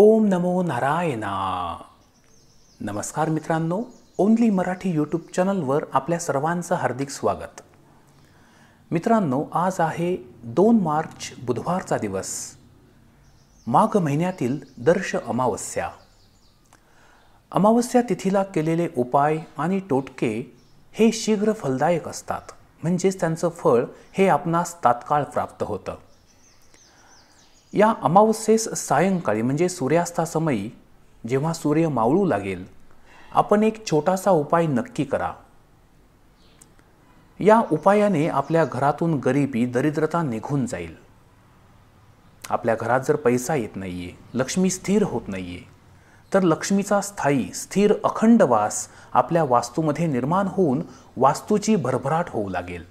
ओम नमो नारायणा नमस्कार मित्रांनो only Marathi YouTube चॅनलवर आपल्या सर्वांचं हार्दिक स्वागत मित्रांनो आज आहे दोन मार्च बुधवारचा दिवस माघ महिन्यातील दर्श अमावस्या अमावस्या तिथीला केलेले उपाय आणि टोटके हे शीघ्र फलदायक असतात म्हणजेच त्यांचं फळ हे आपणास तात्काळ प्राप्त होतं या अमावस्येस सायंकाळी म्हणजे सूर्यास्तासमयी जेव्हा सूर्य मावळू लागेल आपण एक छोटासा उपाय नक्की करा या उपायाने आपल्या घरातून गरिबी दरिद्रता निघून जाईल आपल्या घरात जर पैसा येत नाही आहे लक्ष्मी स्थिर होत नाही आहे तर लक्ष्मीचा स्थायी स्थिर अखंड वास आपल्या वास्तूमध्ये निर्माण होऊन वास्तूची भरभराट होऊ लागेल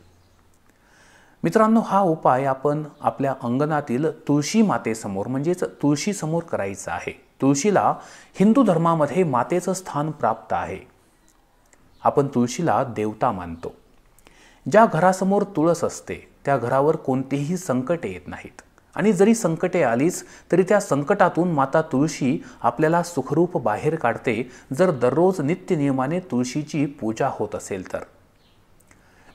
मित्रांनो हा उपाय आपण आपल्या अंगणातील तुळशी मातेसमोर म्हणजेच तुळशीसमोर करायचा आहे तुळशीला हिंदू धर्मामध्ये मातेचं स्थान प्राप्त आहे आपण तुळशीला देवता मानतो ज्या घरासमोर तुळस असते त्या घरावर कोणतीही संकटे येत नाहीत आणि जरी संकटे आलीच तरी त्या संकटातून माता तुळशी आपल्याला सुखरूप बाहेर काढते जर दररोज नित्यनियमाने तुळशीची पूजा होत असेल तर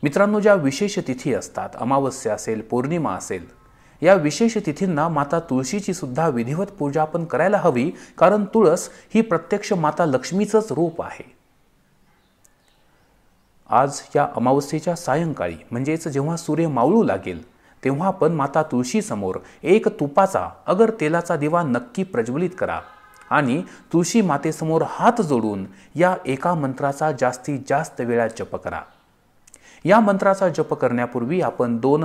मित्रांनो ज्या विशेष तिथी असतात अमावस्या असेल पौर्णिमा असेल या विशेष तिथींना माता तुळशीची सुद्धा विधिवत पूजा आपण करायला हवी कारण तुळस ही प्रत्यक्ष माता लक्ष्मीचंच रूप आहे आज या अमावस्येच्या सायंकाळी म्हणजेच जेव्हा सूर्य मावळू लागेल तेव्हा आपण माता तुळशीसमोर एक तुपाचा अगर तेलाचा दिवा नक्की प्रज्वलित करा आणि तुळशी मातेसमोर हात जोडून या एका मंत्राचा जास्तीत जास्त वेळा जप करा या मंत्राचा जप करण्यापूर्वी आपण दोन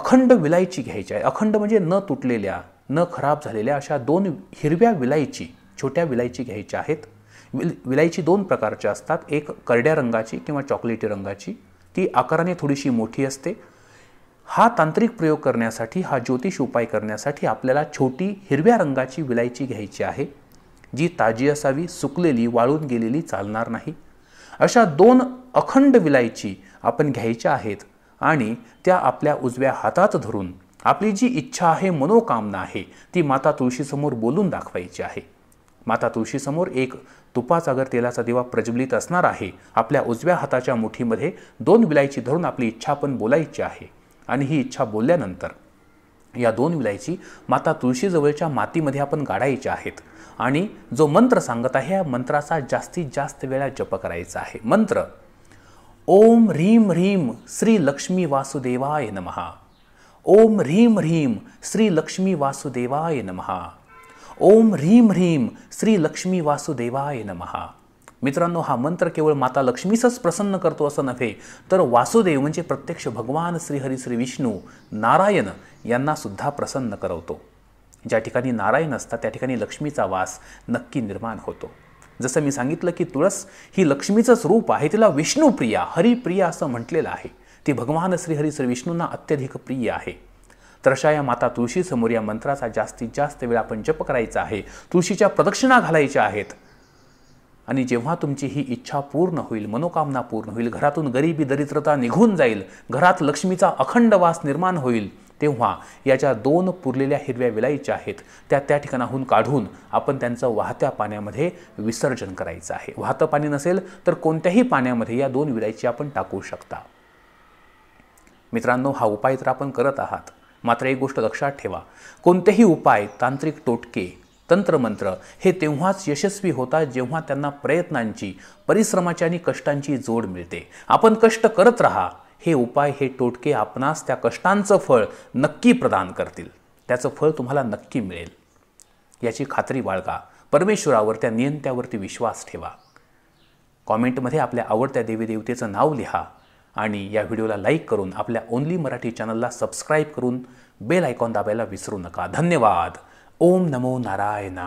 अखंड विलायची घ्यायची आहे अखंड म्हणजे न तुटलेल्या न खराब झालेल्या अशा दोन हिरव्या विलायची छोट्या विलायची घ्यायच्या आहेत विल विलायची दोन प्रकारच्या असतात एक करड्या रंगाची किंवा चॉकलेटी रंगाची ती आकाराने थोडीशी मोठी असते हा तांत्रिक प्रयोग करण्यासाठी हा ज्योतिष उपाय करण्यासाठी आपल्याला छोटी हिरव्या रंगाची विलायची घ्यायची आहे जी ताजी असावी सुकलेली वाळून गेलेली चालणार नाही अशा दोन अखंड विलायची आपण घ्यायच्या आहेत आणि त्या आपल्या उजव्या हातात धरून आपली जी इच्छा आहे मनोकामना आहे ती माता तुळशीसमोर बोलून दाखवायची आहे माता तुळशीसमोर एक तुपाचागर अगर तेलाचा दिवा प्रज्वलित असणार आहे आपल्या उजव्या हाताच्या मुठीमध्ये दोन विलायची धरून आपली इच्छा पण बोलायची आहे आणि ही इच्छा बोलल्यानंतर या दोन विलायची माता तुळशीजवळच्या मातीमध्ये आपण गाढायच्या आहेत आणि जो मंत्र सांगत आहे या मंत्राचा जास्तीत जास्त वेळा जप करायचा आहे मंत्र ओम ह्रीम ह्रीम श्री लक्ष्मी वासुदेवाय नमहा ओम ह्रीम ह्रीम श्री लक्ष्मी वासुदेवाय नमहा ओम ह्रीम ह्रीम श्री लक्ष्मी वासुदेवाय नमहा मित्रांनो हा मंत्र केवळ माता लक्ष्मीसच प्रसन्न करतो असं नव्हे तर वासुदेव म्हणजे प्रत्यक्ष भगवान श्रीहरी श्री विष्णू नारायण यांनासुद्धा प्रसन्न करवतो ज्या ठिकाणी नारायण असतात त्या ठिकाणी लक्ष्मीचा वास नक्की निर्माण होतो जसं मी सांगितलं की तुळस ही लक्ष्मीचंच रूप आहे तिला विष्णुप्रिया हरिप्रिया असं म्हटलेलं आहे ती भगवान श्रीहरी श्री विष्णूंना अत्यधिक प्रिय आहे तर अशा या माता तुळशीसमोर या मंत्राचा जास्तीत जास्त वेळ आपण जप करायचा आहे तुळशीच्या प्रदक्षिणा घालायच्या आहेत आणि जेव्हा तुमची ही इच्छा पूर्ण होईल मनोकामना पूर्ण होईल घरातून गरिबी दरिद्रता निघून जाईल घरात लक्ष्मीचा अखंड वास निर्माण होईल तेव्हा या ज्या दोन पुरलेल्या हिरव्या विलाईच्या आहेत त्या त्या ठिकाणाहून काढून आपण त्यांचं वाहत्या पाण्यामध्ये विसर्जन करायचं आहे वाहतं पाणी नसेल तर कोणत्याही पाण्यामध्ये या दोन विलाईची आपण टाकू शकता मित्रांनो हा उपाय तर आपण करत आहात मात्र एक गोष्ट लक्षात ठेवा कोणतेही उपाय तांत्रिक टोटके तंत्रमंत्र हे तेव्हाच यशस्वी होतात जेव्हा त्यांना प्रयत्नांची परिश्रमाची आणि कष्टांची जोड मिळते आपण कष्ट करत राहा हे उपाय हे टोटके आपणास त्या कष्टांचं फळ नक्की प्रदान करतील त्याचं फळ तुम्हाला नक्की मिळेल याची खात्री बाळगा परमेश्वरावर त्या नियंत्यावरती विश्वास ठेवा कॉमेंटमध्ये आपल्या आवडत्या देवीदेवतेचं नाव लिहा आणि या व्हिडिओला लाईक करून आपल्या ओनली मराठी चॅनलला सबस्क्राईब करून बेल आयकॉन दाबायला विसरू नका धन्यवाद ओम नमो नारायण